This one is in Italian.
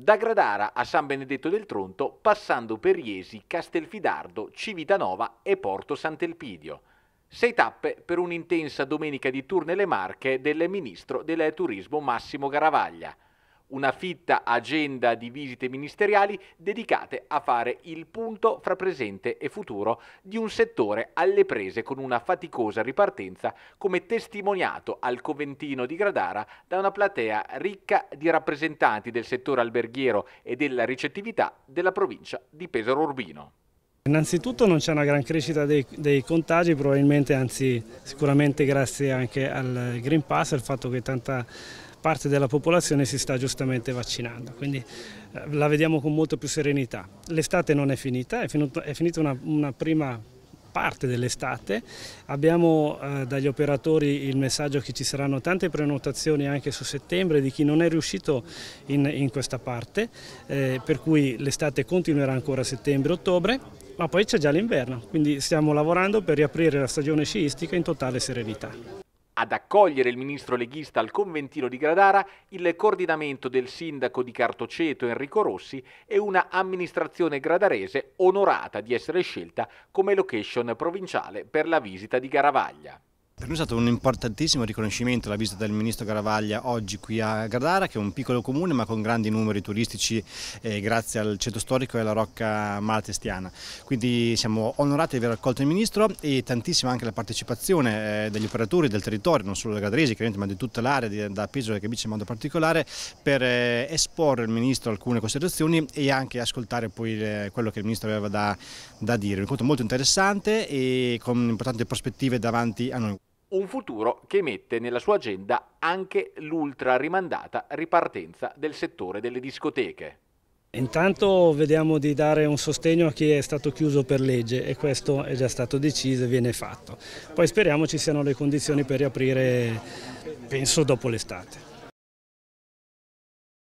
Da Gradara a San Benedetto del Tronto, passando per Iesi, Castelfidardo, Civitanova e Porto Sant'Elpidio. Sei tappe per un'intensa domenica di tour nelle Marche del ministro del turismo Massimo Garavaglia una fitta agenda di visite ministeriali dedicate a fare il punto fra presente e futuro di un settore alle prese con una faticosa ripartenza, come testimoniato al Coventino di Gradara da una platea ricca di rappresentanti del settore alberghiero e della ricettività della provincia di Pesaro Urbino. Innanzitutto non c'è una gran crescita dei, dei, contagi, probabilmente anzi sicuramente grazie anche al Green Pass, al fatto che tanta parte della popolazione si sta giustamente vaccinando, quindi eh, la vediamo con molto più serenità. L'estate non è finita, è, finito, è finita una, una prima parte dell'estate. Abbiamo eh, dagli operatori il messaggio che ci saranno tante prenotazioni anche su settembre di chi non è riuscito in, in questa parte, eh, per cui l'estate continuerà ancora settembre-ottobre, ma poi c'è già l'inverno, quindi stiamo lavorando per riaprire la stagione sciistica in totale serenità. Ad accogliere il ministro leghista al conventino di Gradara, il coordinamento del sindaco di Cartoceto Enrico Rossi e una amministrazione gradarese onorata di essere scelta come location provinciale per la visita di Garavaglia. Per noi è stato un importantissimo riconoscimento la visita del ministro Garavaglia oggi qui a Gardara, che è un piccolo comune ma con grandi numeri turistici eh, grazie al centro storico e alla Rocca Malatestiana. Quindi siamo onorati di aver accolto il ministro e tantissima anche la partecipazione eh, degli operatori del territorio, non solo del Gadresi ma di tutta l'area, da Pesaro e Cabice in modo particolare, per eh, esporre al ministro alcune considerazioni e anche ascoltare poi eh, quello che il ministro aveva da, da dire. Un incontro molto interessante e con importanti prospettive davanti a noi un futuro che mette nella sua agenda anche l'ultra rimandata ripartenza del settore delle discoteche. Intanto vediamo di dare un sostegno a chi è stato chiuso per legge e questo è già stato deciso e viene fatto. Poi speriamo ci siano le condizioni per riaprire, penso, dopo l'estate.